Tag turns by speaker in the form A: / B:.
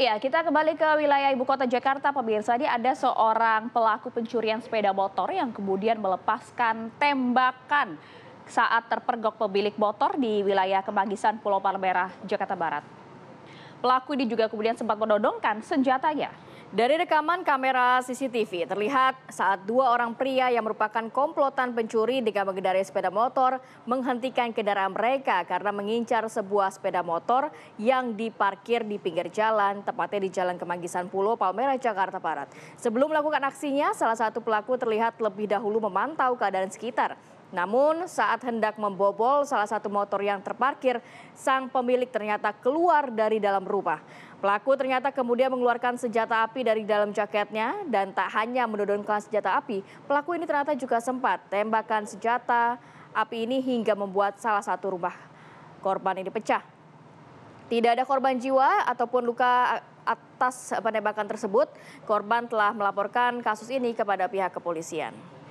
A: Ya, kita kembali ke wilayah ibu kota Jakarta, pemirsa. Ini ada seorang pelaku pencurian sepeda motor yang kemudian melepaskan tembakan saat terpergok pemilik motor di wilayah Kemanggisan, Pulau Palmerah, Jakarta Barat. Pelaku ini juga kemudian sempat menodongkan senjatanya dari rekaman kamera CCTV terlihat saat dua orang pria yang merupakan komplotan pencuri dengan mengendarai sepeda motor menghentikan kendaraan mereka karena mengincar sebuah sepeda motor yang diparkir di pinggir jalan, tepatnya di Jalan Kemanggisan Pulau, Palmerah, Jakarta Barat. Sebelum melakukan aksinya, salah satu pelaku terlihat lebih dahulu memantau keadaan sekitar. Namun saat hendak membobol salah satu motor yang terparkir, sang pemilik ternyata keluar dari dalam rumah. Pelaku ternyata kemudian mengeluarkan senjata api dari dalam jaketnya dan tak hanya menodongkan senjata api, pelaku ini ternyata juga sempat tembakan senjata api ini hingga membuat salah satu rumah korban ini pecah. Tidak ada korban jiwa ataupun luka atas penembakan tersebut. Korban telah melaporkan kasus ini kepada pihak kepolisian.